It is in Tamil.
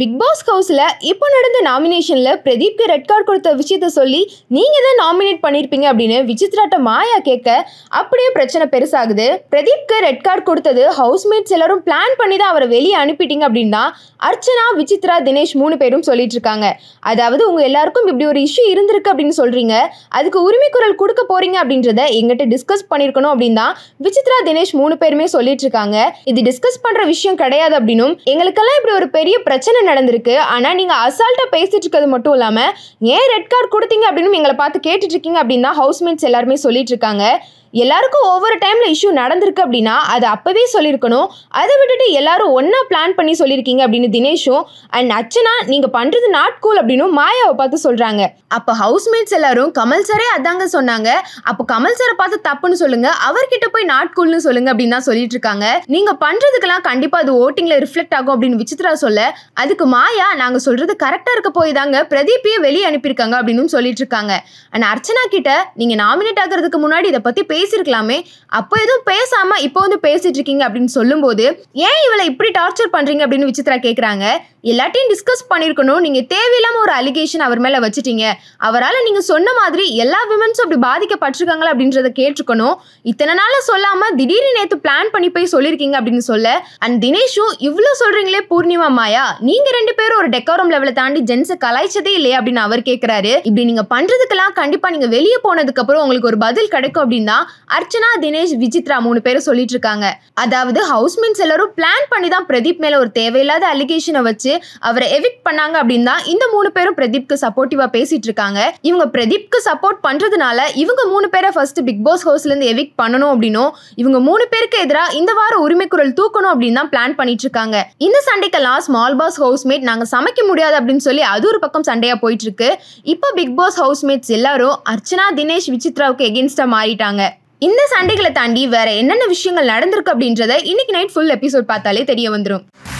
பிக் பாஸ் ஹவுஸில் இப்போ நடந்த நாமினேஷனில் பிரதீப்க்கு ரெட் கார்டு கொடுத்த விஷயத்த சொல்லி நீங்கள் தான் நாமினேட் பண்ணியிருப்பீங்க அப்படின்னு விசித்ராட்ட மாயா கேட்க அப்படியே பிரச்சனை பெருசாகுது பிரதீப்க்கு ரெட் கார்டு கொடுத்தது ஹவுஸ்மேட்ஸ் எல்லாரும் பிளான் பண்ணி தான் அவரை வெளியே அனுப்பிட்டீங்க அப்படின்னா அர்ச்சனா விசித்ரா தினேஷ் மூணு பேரும் சொல்லிட்டு இருக்காங்க அதாவது உங்கள் எல்லாருக்கும் இப்படி ஒரு இஷ்யூ இருந்திருக்கு அப்படின்னு சொல்கிறீங்க அதுக்கு உரிமை குரல் கொடுக்க போகிறீங்க அப்படின்றத எங்கிட்ட டிஸ்கஸ் பண்ணியிருக்கணும் அப்படின்னா விசித்ரா தினேஷ் மூணு பேருமே சொல்லிட்டு இருக்காங்க இது டிஸ்கஸ் பண்ணுற விஷயம் கிடையாது அப்படின்னும் எங்களுக்கெல்லாம் இப்படி ஒரு பெரிய பிரச்சனை சீனில் நடந்திருக்கு ஆனால் நீங்கள் அசால்ட்டாக பேசிட்டு இருக்கிறது மட்டும் இல்லாமல் ஏன் ரெட் கார்டு கொடுத்தீங்க அப்படின்னு எங்களை பார்த்து கேட்டுட்ருக்கீங்க அப்படின்னு தான் ஹவுஸ்மேட்ஸ் எல்லாருமே சொல்லிட்டு இருக்காங்க எல்லாருக்கும் ஒவ்வொரு டைமில் இஷ்யூ நடந்திருக்கு அப்படின்னா அது அப்போவே சொல்லியிருக்கணும் அதை விட்டுட்டு எல்லாரும் ஒன்றா பிளான் பண்ணி சொல்லியிருக்கீங்க அப்படின்னு தினேஷும் அண்ட் அர்ச்சனா நீங்கள் பண்ணுறது நாட் கூல் அப்படின்னு மாயாவை பார்த்து சொல்கிறாங்க அப்போ ஹவுஸ்மேட்ஸ் எல்லாரும் கமல் சாரே அதாங்க சொன்னாங்க அப்போ கமல் சாரை பார்த்து தப்புன்னு சொல்லுங்கள் அவர்கிட்ட போய் நாட் கூல்னு சொல்லுங்கள் அப்படின்னு தான் சொல்லிட்டு இருக்காங்க நீங்கள் பண்ணுறதுக்கெல்லாம் கண்டிப்பாக அது ஓட்டிங்கில் ரிஃப்ளெக்ட் ஆகும் அப்படின்னு விசித்ரா சொல்ல அதுக்கு மாயா நாங்கள் சொல்கிறது கரெக்டாக இருக்க போய் தாங்க பிரதீப்பையே வெளியே அனுப்பியிருக்காங்க அப்படின்னு சொல்லிட்டு இருக்காங்க அண்ட் அர்ச்சனா கிட்ட நீங்கள் நாமினேட் ஆகிறதுக்கு முன்னாடி இதை பற்றி பேசியிருக்கலாமே அப்போ எதுவும் பேசாமல் இப்போ வந்து பேசிட்டு இருக்கீங்க அப்படின்னு சொல்லும்போது ஏன் இவளை இப்படி டார்ச்சர் பண்ணுறீங்க அப்படின்னு விசித்ரா கேட்குறாங்க எல்லாத்தையும் டிஸ்கஸ் பண்ணியிருக்கணும் நீங்கள் தேவையில்லாமல் ஒரு அலிகேஷன் அவர் மேலே வச்சுட்டீங்க அவரால் நீங்கள் சொன்ன மாதிரி எல்லா விமன்ஸும் அப்படி பாதிக்கப்பட்டிருக்காங்களா அப்படின்றத கேட்டிருக்கணும் இத்தனை நாளாக சொல்லாமல் திடீர்னு நேற்று பிளான் பண்ணி போய் சொல்லியிருக்கீங்க அப்படின்னு சொல்ல அண்ட் தினேஷும் இவ்வளோ சொல்கிறீங்களே பூர்ணிமா மாயா நீங்கள் ரெண்டு பேரும் ஒரு டெக்கோரம் லெவலை தாண்டி ஜென்ஸை கலாய்ச்சதே இல்லையா அப்படின்னு அவர் கேட்குறாரு இப்படி நீங்கள் பண்ணுறதுக்கெல்லாம் கண்டிப்பாக நீங்கள் வெளியே போனதுக்கப்புறம் உங்களுக்கு ஒரு பதில் கிடைக்கும் அப்படின்னா அர்ச்சனா தினேஷ் விஜித்ரா மூணு பேரும் சொல்லிட்டு இருக்காங்க அதாவது ஹவுஸ்மென்ஸ் எல்லாரும் பிளான் பண்ணி தான் பிரதீப் மேலே ஒரு தேவையில்லாத அலிகேஷனை வச்சு வச்சு அவரை எவிக்ட் பண்ணாங்க அப்படின்னு தான் இந்த மூணு பேரும் பிரதீப்க்கு சப்போர்ட்டிவா பேசிட்டு இருக்காங்க இவங்க பிரதீப்க்கு சப்போர்ட் பண்றதுனால இவங்க மூணு பேரை ஃபர்ஸ்ட் பிக் பாஸ் ஹவுஸ்ல இருந்து எவிக்ட் பண்ணணும் அப்படின்னும் இவங்க மூணு பேருக்கு எதிராக இந்த வார உரிமைக்குரல் தூக்கணும் அப்படின்னு தான் பிளான் பண்ணிட்டு இருக்காங்க இந்த சண்டைக்கெல்லாம் ஸ்மால் பாஸ் ஹவுஸ்மேட் நாங்க சமைக்க முடியாது அப்படின்னு சொல்லி அது ஒரு பக்கம் சண்டையா போயிட்டு இருக்கு இப்போ பிக் பாஸ் ஹவுஸ்மேட்ஸ் எல்லாரும் அர்ச்சனா தினேஷ் விசித்ராவுக்கு எகென்ஸ்டா மாறிட்டாங்க இந்த சண்டைகளை தாண்டி வேற என்னென்ன விஷயங்கள் நடந்திருக்கு அப்படின்றத இன்னைக்கு நைட் ஃபுல் எபிசோட் பார்த்தாலே தெரிய வந்துடும்